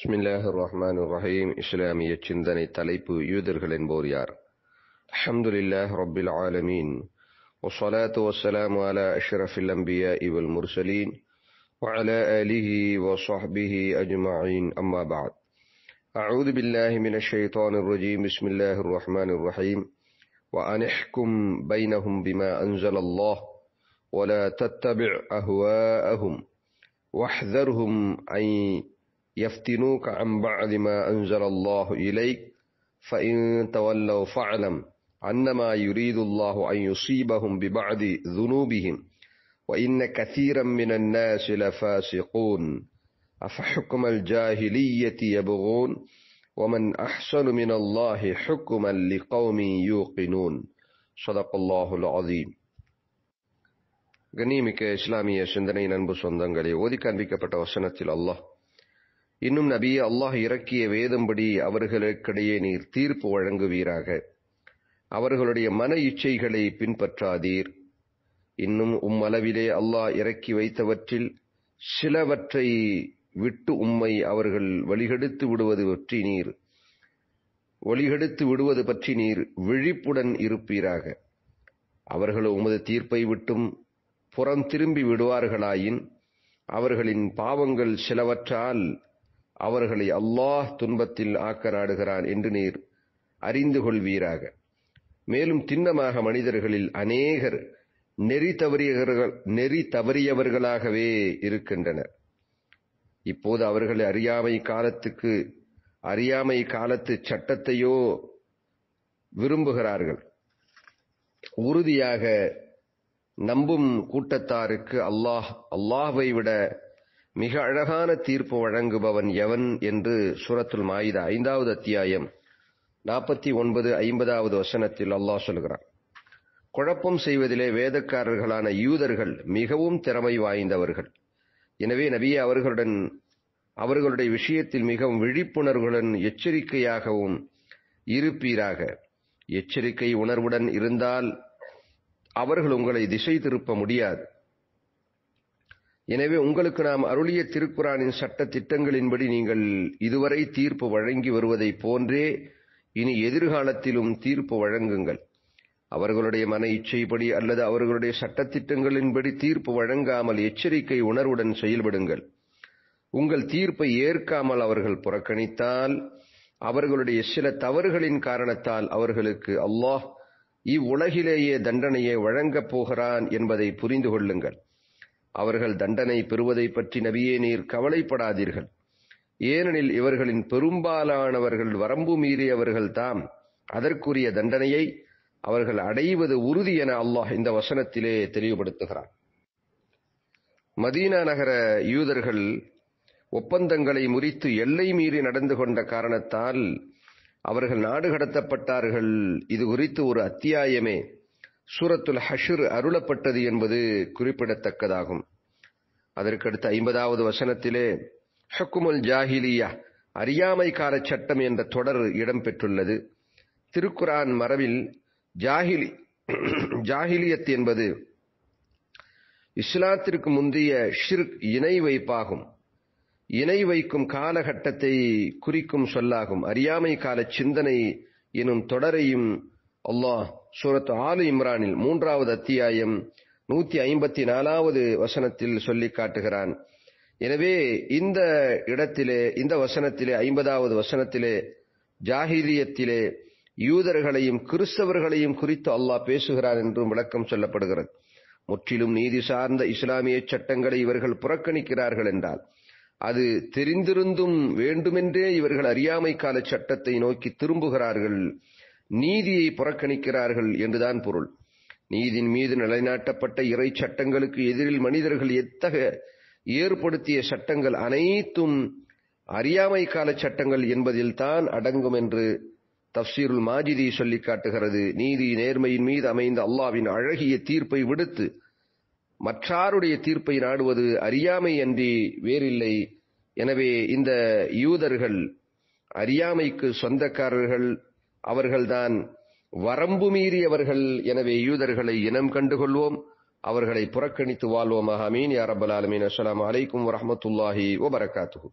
பிஸ்மில்லாஹ் ரஹ்மான் ரஹீம் இஸ்லாமிய சிந்தனை தலைப்பு யூதர்கள் يدرك بوريار الحمد لله رب العالمين والصلاة والسلام على أشرف الأنبياء والمرسلين وعلى آله وصحبه أجمعين أما بعد أعوذ بالله من الشيطان الرجيم بسم الله الرحمن الرحيم وأنحكم احكم بينهم بما أنزل الله ولا تتبع أهواءهم واحذرهم أن يفتنوك عن بعض ما أنزل الله إليك فإن تولوا فاعلم أنما يريد الله أن يصيبهم ببعض ذنوبهم وإن كثيرا من الناس لفاسقون أفحكم الجاهلية يبغون ومن أحسن من الله حكما لقوم يوقنون صدق الله العظيم கண்ணியமிக்க இஸ்லாமிய சிந்தனையின் அன்பு சொந்தங்களே ஒதுக்கி காண்பிக்கப்பட்ட வசனத்தில் அல்லாஹ் இன்னும் நபி அல்லாஹ் இறக்கிய வேதம்படி அவர்களுக்கிடையே நீர் தீர்ப்பு வழங்குவீராக அவர்களுடைய மன இச்சைகளை பின்பற்றாதீர் இன்னும் உம்மளவிலே அல்லாஹ் இறக்கி வைத்தவற்றில் சிலவற்றை விட்டு உம்மை அவர்கள் வழிகெடுத்து விடுவது பற்றி நீர் வழிகெடுத்து விடுவது பற்றி நீர் விழிப்புடன் இருப்பீராக அவர்கள் உமது தீர்ப்பை விட்டும் புறம் திரும்பி விடுவார்களாயின் அவர்களின் பாவங்கள் சிலவற்றால் அவர்களை அல்லாஹ் துன்பத்தில் ஆக்க நாடுகிறான் என்று நீர் அறிந்து கொள்வீராக மேலும் திண்ணமாக மனிதர்களில் அநேகர் நெறி தவறியவர்கள் நெறி தவறியவர்களாகவே இருக்கின்றனர் இப்போது அவர்களை அறியாமை காலத்துக்கு அறியாமை காலத்து சட்டத்தையோ விரும்புகிறார்கள் உறுதியாக நம்பும் கூட்டத்தாருக்கு அல்லாஹ் அல்லாஹை விட மிக அழகான தீர்ப்பு வழங்குபவன் எவன் என்று சூரத்துல் மாயிதா ஐந்தாவது அத்தியாயம் நாற்பத்தி ஒன்பது ஐம்பதாவது வசனத்தில் அல்லாஹ் சொல்கிறான் குழப்பம் செய்வதிலே வேதக்காரர்களான யூதர்கள் மிகவும் திறமை வாய்ந்தவர்கள் எனவே நபிய அவர்களுடன் அவர்களுடைய விஷயத்தில் மிகவும் விழிப்புணர்வுடன் எச்சரிக்கையாகவும் இருப்பீராக எச்சரிக்கை உணர்வுடன் இருந்தால் அவர்கள் உங்களை திசை திருப்ப முடியாது எனவே உங்களுக்கு நாம் அருளிய திருக்குறானின் சட்ட திட்டங்களின்படி நீங்கள் இதுவரை தீர்ப்பு வழங்கி வருவதைப் போன்றே இனி எதிர்காலத்திலும் தீர்ப்பு வழங்குங்கள் அவர்களுடைய மன இச்சைப்படி அல்லது அவர்களுடைய சட்டத்திட்டங்களின்படி தீர்ப்பு வழங்காமல் எச்சரிக்கை உணர்வுடன் செயல்படுங்கள் உங்கள் தீர்ப்பை ஏற்காமல் அவர்கள் புறக்கணித்தால் அவர்களுடைய சில தவறுகளின் காரணத்தால் அவர்களுக்கு அல்லாஹ் இவ்வுலகிலேயே தண்டனையை வழங்கப் போகிறான் என்பதை புரிந்து கொள்ளுங்கள் அவர்கள் தண்டனை பெறுவதை பற்றி நபியே நீர் கவலைப்படாதீர்கள் ஏனெனில் இவர்களின் பெரும்பாலானவர்கள் வரம்பு மீறியவர்கள் தாம் அதற்குரிய தண்டனையை அவர்கள் அடைவது உறுதி என அல்லாஹ் இந்த வசனத்திலே தெளிவுபடுத்துகிறார் மதீனா நகர யூதர்கள் ஒப்பந்தங்களை முறித்து எல்லை மீறி நடந்து கொண்ட காரணத்தால் அவர்கள் நாடு கடத்தப்பட்டார்கள் இது குறித்து ஒரு அத்தியாயமே சூரத்துல் ஹஷிர் அருளப்பட்டது என்பது குறிப்பிடத்தக்கதாகும் அடுத்த ஐம்பதாவது வசனத்திலே ஹக்குமுல் ஜாஹிலியா அறியாமைக்கார சட்டம் என்ற தொடர் இடம்பெற்றுள்ளது திருக்குரான் மரபில் ஜாஹிலி ஜாஹிலியத் என்பது இஸ்லாத்திற்கு முந்தைய ஷிர்க் இணை வைப்பாகும் இணை வைக்கும் காலகட்டத்தை குறிக்கும் சொல்லாகும் அறியாமை கால சிந்தனை எனும் தொடரையும் அல்லாஹ் சூரத் ஆலு இம்ரானில் மூன்றாவது அத்தியாயம் நூத்தி ஐம்பத்தி நாலாவது வசனத்தில் சொல்லி காட்டுகிறான் எனவே இந்த இடத்திலே இந்த வசனத்திலே ஐம்பதாவது வசனத்திலே ஜாகிரியத்திலே யூதர்களையும் கிறிஸ்தவர்களையும் குறித்து அல்லாஹ் பேசுகிறார் என்றும் விளக்கம் சொல்லப்படுகிறது முற்றிலும் நீதி சார்ந்த இஸ்லாமிய சட்டங்களை இவர்கள் புறக்கணிக்கிறார்கள் என்றால் அது தெரிந்திருந்தும் வேண்டுமென்றே இவர்கள் அறியாமை கால சட்டத்தை நோக்கி திரும்புகிறார்கள் நீதியை புறக்கணிக்கிறார்கள் என்றுதான் பொருள் நீதியின் மீது நிலைநாட்டப்பட்ட இறை சட்டங்களுக்கு எதிரில் மனிதர்கள் எத்தக ஏற்படுத்திய சட்டங்கள் அனைத்தும் அறியாமை கால சட்டங்கள் என்பதில் தான் அடங்கும் என்று தப்சீருல் மாஜிதி சொல்லி காட்டுகிறது நீதி நேர்மையின் மீது அமைந்த அல்லாவின் அழகிய தீர்ப்பை விடுத்து மற்றாருடைய தீர்ப்பை நாடுவது அறியாமை அன்றி வேறில்லை எனவே இந்த யூதர்கள் அறியாமைக்கு சொந்தக்காரர்கள் அவர்கள்தான் வரம்பு மீறியவர்கள் எனவே யூதர்களை இனம் கண்டுகொள்வோம் அவர்களை புறக்கணித்து வாழ்வோம் அமீன் யாரபல் அலமீன் அஸ்லாம் அலைக்கும் வரமத்துல்லாஹி வபரகாத்து